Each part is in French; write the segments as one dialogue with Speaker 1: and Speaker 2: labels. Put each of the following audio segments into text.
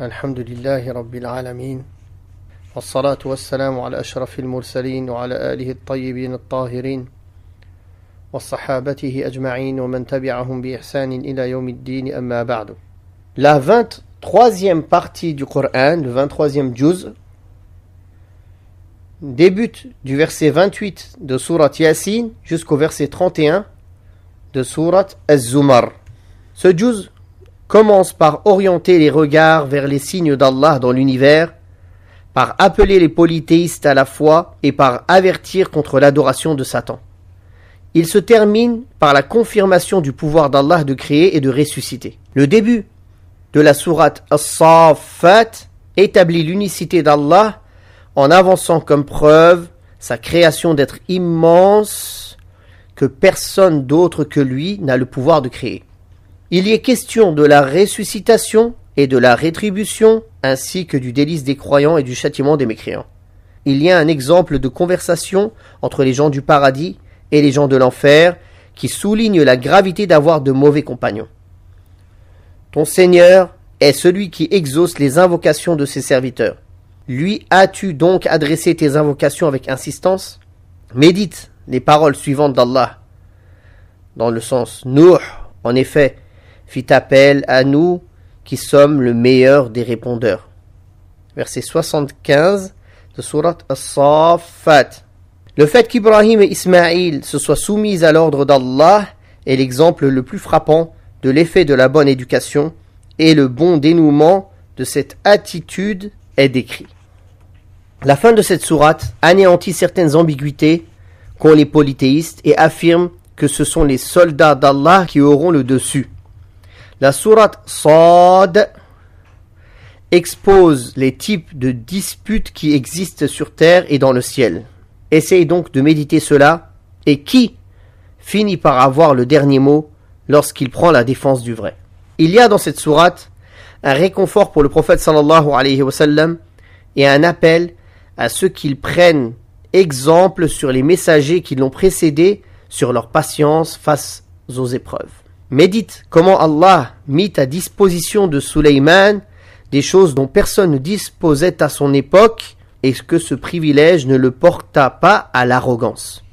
Speaker 1: الحمد لله رب العالمين والصلاة والسلام على أشرف المرسلين وعلى آله الطيبين الطاهرين وصحابته أجمعين ومن تبعهم بإحسان إلى يوم الدين أما بعد لا 23e partie du Coran, le 23e juz, débute du verset 28 de Surat Yasin jusqu'au verset 31 de Surat Az-Zumar. Ce juz commence par orienter les regards vers les signes d'Allah dans l'univers, par appeler les polythéistes à la foi et par avertir contre l'adoration de Satan. Il se termine par la confirmation du pouvoir d'Allah de créer et de ressusciter. Le début de la sourate as établit l'unicité d'Allah en avançant comme preuve sa création d'être immense que personne d'autre que lui n'a le pouvoir de créer. Il y est question de la ressuscitation et de la rétribution, ainsi que du délice des croyants et du châtiment des mécréants. Il y a un exemple de conversation entre les gens du paradis et les gens de l'enfer qui souligne la gravité d'avoir de mauvais compagnons. Ton Seigneur est celui qui exauce les invocations de ses serviteurs. Lui as-tu donc adressé tes invocations avec insistance Médite les paroles suivantes d'Allah. Dans le sens Nour, en effet, fit appel à nous qui sommes le meilleur des répondeurs. Verset 75 de sourate as Le fait qu'Ibrahim et Ismaïl se soient soumis à l'ordre d'Allah est l'exemple le plus frappant de l'effet de la bonne éducation et le bon dénouement de cette attitude est décrit. La fin de cette sourate anéantit certaines ambiguïtés qu'ont les polythéistes et affirme que ce sont les soldats d'Allah qui auront le dessus. La sourate Saad expose les types de disputes qui existent sur terre et dans le ciel. Essaye donc de méditer cela et qui finit par avoir le dernier mot lorsqu'il prend la défense du vrai. Il y a dans cette sourate un réconfort pour le prophète alayhi wa sallam et un appel à ceux qu'ils prennent exemple sur les messagers qui l'ont précédé sur leur patience face aux épreuves. Médite comment Allah mit à disposition de Suleiman des choses dont personne ne disposait à son époque et que ce privilège ne le porta pas à l'arrogance.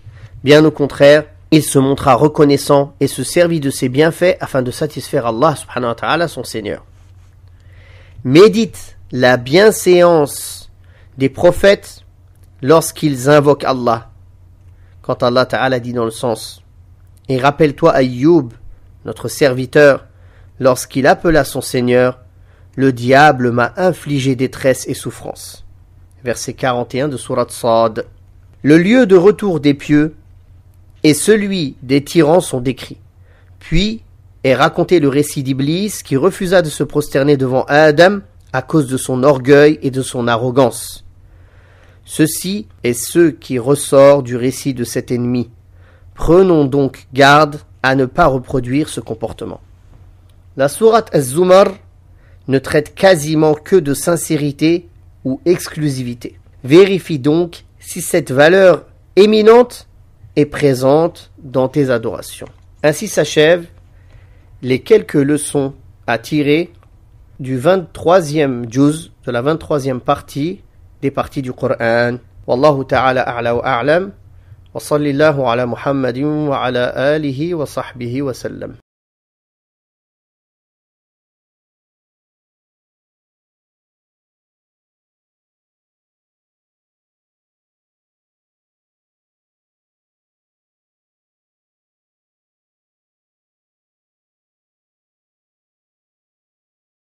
Speaker 1: Bien au contraire, il se montra reconnaissant et se servit de ses bienfaits afin de satisfaire Allah subhanahu wa ta'ala son Seigneur. Médite la bienséance des prophètes lorsqu'ils invoquent Allah. Quand Allah ta'ala dit dans le sens Et rappelle-toi à Yub notre serviteur, lorsqu'il appela son Seigneur, le diable m'a infligé détresse et souffrance. Verset 41 de Surat Saad. Le lieu de retour des pieux et celui des tyrans sont décrits. Puis est raconté le récit d'Iblis qui refusa de se prosterner devant Adam à cause de son orgueil et de son arrogance. Ceci est ce qui ressort du récit de cet ennemi. Prenons donc garde à ne pas reproduire ce comportement. La sourate Az-Zumar ne traite quasiment que de sincérité ou exclusivité. Vérifie donc si cette valeur éminente est présente dans tes adorations. Ainsi s'achèvent les quelques leçons à tirer du 23e juz, de la 23e partie des parties du Coran. Wallahu ta'ala a'la wa a'lam. وصلى الله على محمد وعلى آله وصحبه وسلم